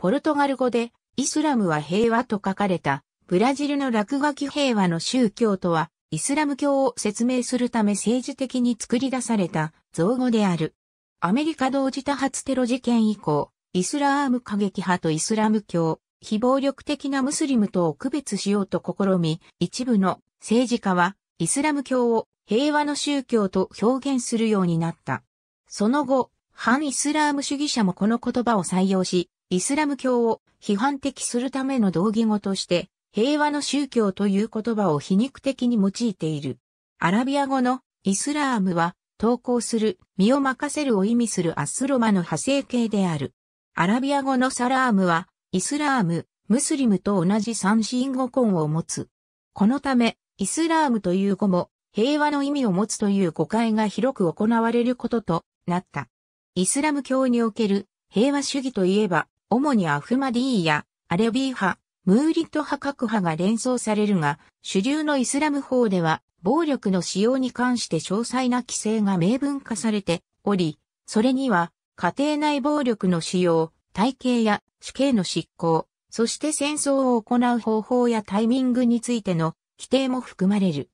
ポルトガル語で、イスラムは平和と書かれた、ブラジルの落書き平和の宗教とは、イスラム教を説明するため政治的に作り出された造語である。アメリカ同時多発テロ事件以降、イスラーム過激派とイスラム教、非暴力的なムスリムとを区別しようと試み、一部の政治家はイスラム教を平和の宗教と表現するようになった。その後、反イスラーム主義者もこの言葉を採用し、イスラム教を批判的するための道義語として、平和の宗教という言葉を皮肉的に用いている。アラビア語のイスラームは、投稿する、身を任せるを意味するアスロマの派生形である。アラビア語のサラームは、イスラーム、ムスリムと同じ三神語根を持つ。このため、イスラームという語も、平和の意味を持つという誤解が広く行われることとなった。イスラム教における平和主義といえば、主にアフマディーやアレビー派、ムーリット派各派が連想されるが、主流のイスラム法では、暴力の使用に関して詳細な規制が明文化されており、それには、家庭内暴力の使用、体系や死刑の執行、そして戦争を行う方法やタイミングについての規定も含まれる。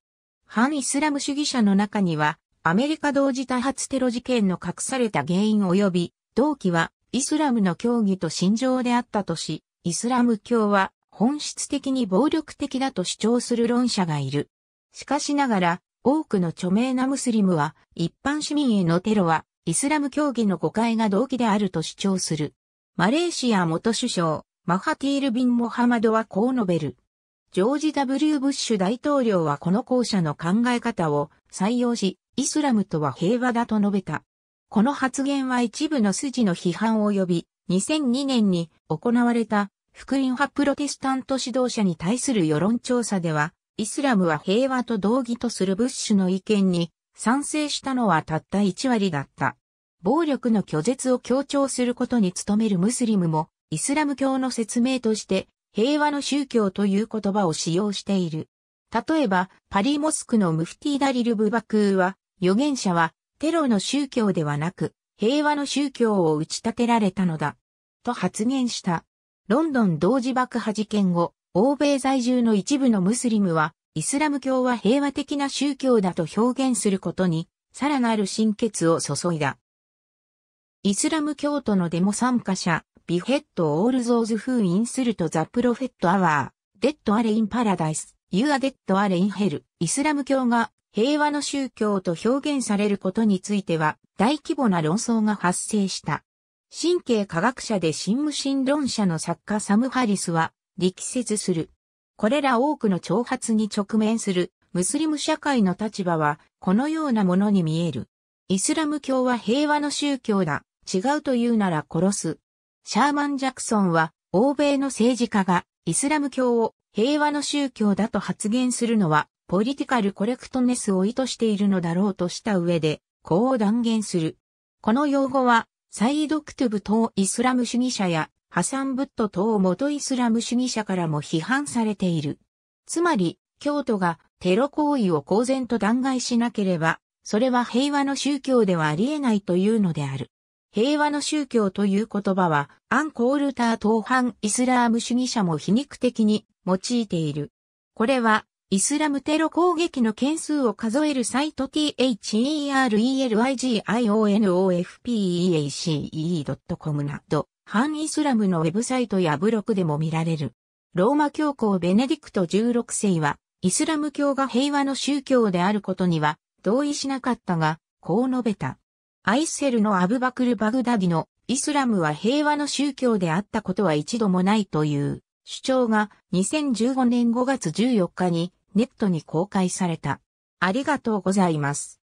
反イスラム主義者の中には、アメリカ同時多発テロ事件の隠された原因及び、同期はイスラムの教義と信条であったとし、イスラム教は本質的に暴力的だと主張する論者がいる。しかしながら、多くの著名なムスリムは、一般市民へのテロは、イスラム教義の誤解が動機であると主張する。マレーシア元首相、マハティール・ビン・モハマドはこう述べる。ジョージ・ W・ ブッシュ大統領はこの校舎の考え方を採用し、イスラムとは平和だと述べた。この発言は一部の筋の批判を呼び、2002年に行われた福音派プロテスタント指導者に対する世論調査では、イスラムは平和と同義とするブッシュの意見に賛成したのはたった1割だった。暴力の拒絶を強調することに努めるムスリムも、イスラム教の説明として、平和の宗教という言葉を使用している。例えば、パリモスクのムフティダリル・ブバクーは、預言者はテロの宗教ではなく、平和の宗教を打ち立てられたのだ。と発言した。ロンドン同時爆破事件後、欧米在住の一部のムスリムは、イスラム教は平和的な宗教だと表現することに、さらなる心血を注いだ。イスラム教徒のデモ参加者、ビヘッド・オール・ゾーズ・フー・イン・スルト・ザ・プロフェット・アワー、デッド・アレ・イン・パラダイス、ユア・デッド・アレ・イン・ヘル、イスラム教が平和の宗教と表現されることについては大規模な論争が発生した。神経科学者で新無神論者の作家サム・ハリスは力説する。これら多くの挑発に直面するムスリム社会の立場はこのようなものに見える。イスラム教は平和の宗教だ。違うと言うなら殺す。シャーマン・ジャクソンは欧米の政治家がイスラム教を平和の宗教だと発言するのはポリティカルコレクトネスを意図しているのだろうとした上で、こう断言する。この用語は、サイド・クトゥブ等イスラム主義者や、ハサン・ブット等元イスラム主義者からも批判されている。つまり、教徒がテロ行為を公然と弾劾しなければ、それは平和の宗教ではありえないというのである。平和の宗教という言葉は、アン・コールター等反イスラーム主義者も皮肉的に用いている。これは、イスラムテロ攻撃の件数を数えるサイト therelyginofpeace.com など、反イスラムのウェブサイトやブログでも見られる。ローマ教皇ベネディクト16世は、イスラム教が平和の宗教であることには同意しなかったが、こう述べた。アイセルのアブバクル・バグダディのイスラムは平和の宗教であったことは一度もないという。主張が2015年5月14日にネットに公開された。ありがとうございます。